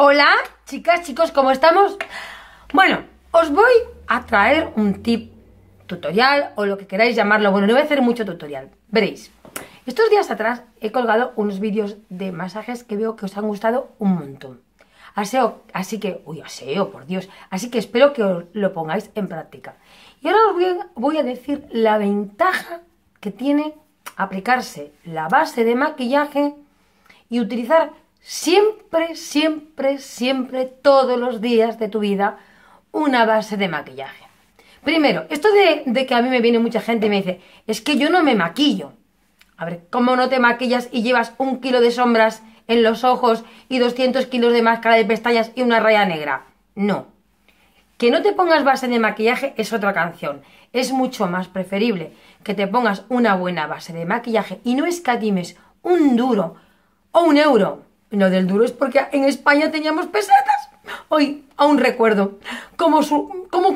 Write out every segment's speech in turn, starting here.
Hola, chicas, chicos, ¿cómo estamos? Bueno, os voy a traer un tip tutorial o lo que queráis llamarlo. Bueno, no voy a hacer mucho tutorial, veréis. Estos días atrás he colgado unos vídeos de masajes que veo que os han gustado un montón. Aseo, así que, uy, aseo, por Dios. Así que espero que os lo pongáis en práctica. Y ahora os voy a decir la ventaja que tiene aplicarse la base de maquillaje y utilizar siempre, siempre, siempre, todos los días de tu vida, una base de maquillaje. Primero, esto de, que a mí me viene mucha gente y me dice, es que yo no me maquillo. A ver, ¿cómo no te maquillas y llevas un kilo de sombras en los ojos y 200 kilos de máscara de pestañas y una raya negra? No. Que no te pongas base de maquillaje es otra canción. Es mucho más preferible que te pongas una buena base de maquillaje y no escatimes un duro o un euro lo del duro es porque en España teníamos pesetas. Hoy aún recuerdo cómo,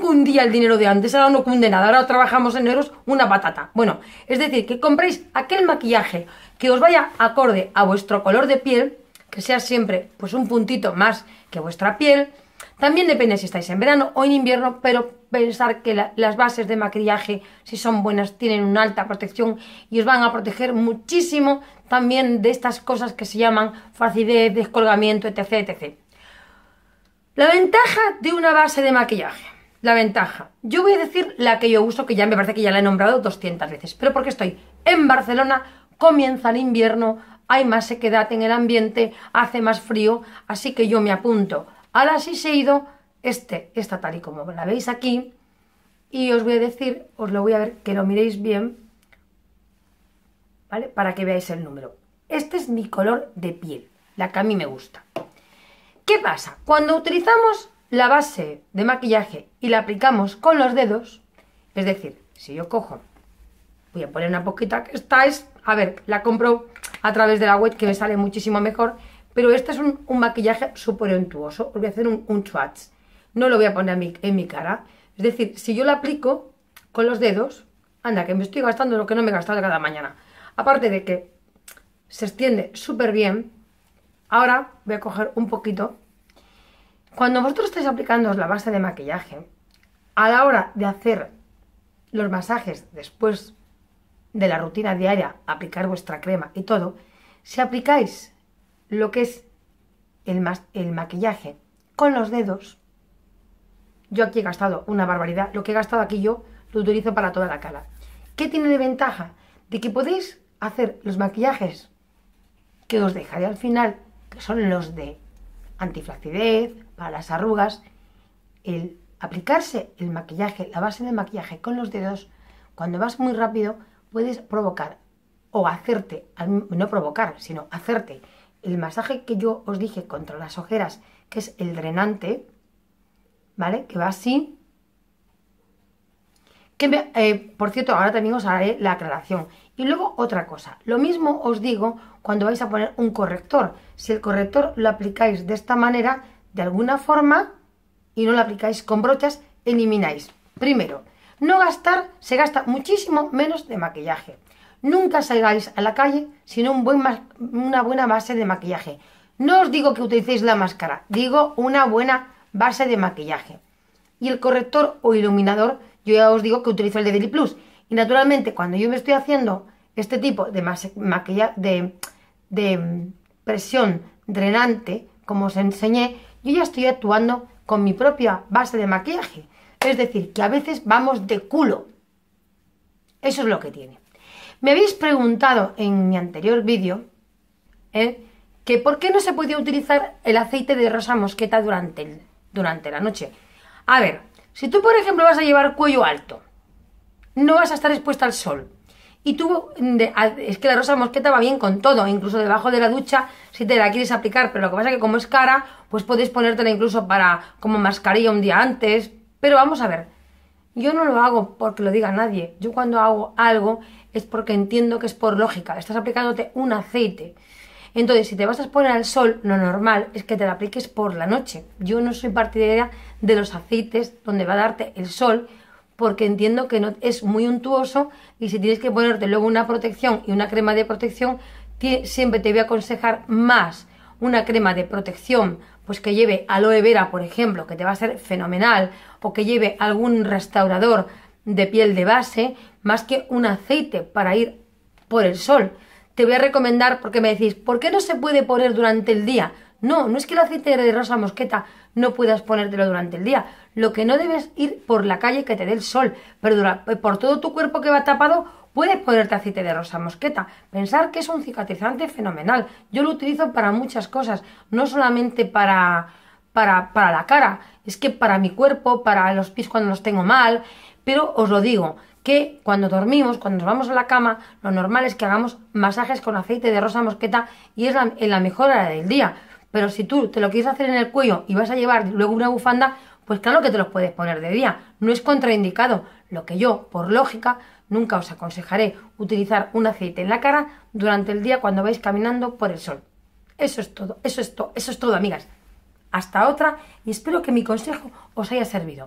cundía el dinero de antes. Ahora no cunde nada. Ahora trabajamos en euros una patata. Bueno, es decir, que compréis aquel maquillaje que os vaya acorde a vuestro color de piel, que sea siempre pues un puntito más que vuestra piel, también depende si estáis en verano o en invierno, pero pensar que las bases de maquillaje, si son buenas, tienen una alta protección y os van a proteger muchísimo también de estas cosas que se llaman Facidez, descolgamiento, etc, etc. La ventaja de una base de maquillaje. La ventaja. Yo voy a decir la que yo uso, que ya me parece que ya la he nombrado 200 veces, pero porque estoy en Barcelona, comienza el invierno, hay más sequedad en el ambiente, hace más frío, así que yo me apunto Ahora sí se ha ido este, esta tal y como la veis aquí, y os voy a decir, os lo voy a ver, que lo miréis bien, ¿vale? Para que veáis el número. Este es mi color de piel, la que a mí me gusta. ¿Qué pasa? Cuando utilizamos la base de maquillaje y la aplicamos con los dedos, es decir, si yo cojo, voy a poner una poquita que esta es, a ver, la compro a través de la web que me sale muchísimo mejor, pero este es un, maquillaje súper entuoso, Os voy a hacer un, un swatch. No lo voy a poner en mi, en mi cara. Es decir, si yo lo aplico con los dedos, anda, que me estoy gastando lo que no me he gastado cada mañana. Aparte de que se extiende súper bien, ahora voy a coger un poquito. Cuando vosotros estáis aplicando la base de maquillaje, a la hora de hacer los masajes después de la rutina diaria, aplicar vuestra crema y todo, si aplicáis lo que es el, el maquillaje con los dedos, yo aquí he gastado una barbaridad, lo que he gastado aquí yo lo utilizo para toda la cara. ¿Qué tiene de ventaja? De que podéis hacer los maquillajes que os dejaré al final, que son los de antiflacidez, para las arrugas, el aplicarse el maquillaje, la base del maquillaje con los dedos, cuando vas muy rápido, puedes provocar o hacerte, no provocar, sino hacerte el masaje que yo os dije contra las ojeras, que es el drenante, ¿vale? Que va así. Que eh, por cierto, ahora también os haré la aclaración. Y luego otra cosa, lo mismo os digo cuando vais a poner un corrector. Si el corrector lo aplicáis de esta manera, de alguna forma, y no lo aplicáis con brochas, elimináis. Primero, no gastar, se gasta muchísimo menos de maquillaje. Nunca salgáis a la calle sin una buena base de maquillaje. No os digo que utilicéis la máscara, digo una buena base de maquillaje. Y el corrector o iluminador, yo ya os digo que utilizo el de Daily Plus. Y naturalmente, cuando yo me estoy haciendo este tipo de, de mm, presión drenante, como os enseñé, yo ya estoy actuando con mi propia base de maquillaje. Es decir, que a veces vamos de culo. Eso es lo que tiene. Me habéis preguntado en mi anterior vídeo ¿eh? que por qué no se podía utilizar el aceite de rosa mosqueta durante, durante la noche. A ver, si tú, por ejemplo, vas a llevar cuello alto, no vas a estar expuesta al sol. Y tú, es que la rosa mosqueta va bien con todo, incluso debajo de la ducha, si te la quieres aplicar, pero lo que pasa es que como es cara, pues puedes ponértela incluso para como mascarilla un día antes. Pero vamos a ver, yo no lo hago porque lo diga nadie. Yo cuando hago algo es porque entiendo que es por lógica. Estás aplicándote un aceite. Entonces, si te vas a exponer al sol, lo normal es que te lo apliques por la noche. Yo no soy partidaria de los aceites donde va a darte el sol porque entiendo que no, es muy untuoso y si tienes que ponerte luego una protección y una crema de protección, siempre te voy a aconsejar más una crema de protección, pues que lleve aloe vera, por ejemplo, que te va a ser fenomenal, o que lleve algún restaurador de piel de base, más que un aceite para ir por el sol. Te voy a recomendar, porque me decís, ¿por qué no se puede poner durante el día? No, no es que el aceite de rosa mosqueta no puedas ponértelo durante el día. Lo que no debes ir por la calle que te dé el sol, pero eh, por todo tu cuerpo que va tapado Puedes ponerte aceite de rosa mosqueta. Pensar que es un cicatrizante fenomenal. Yo lo utilizo para muchas cosas, no solamente para, para, para la cara, es que para mi cuerpo, para los pies cuando los tengo mal. Pero os lo digo, que cuando dormimos, cuando nos vamos a la cama, lo normal es que hagamos masajes con aceite de rosa mosqueta y es la, en la mejor hora del día. Pero si tú te lo quieres hacer en el cuello y vas a llevar luego una bufanda, pues claro que te los puedes poner de día. No es contraindicado. Lo que yo, por lógica, Nunca os aconsejaré utilizar un aceite en la cara durante el día cuando vais caminando por el sol. Eso es todo, eso es todo, eso es todo, amigas. Hasta otra y espero que mi consejo os haya servido.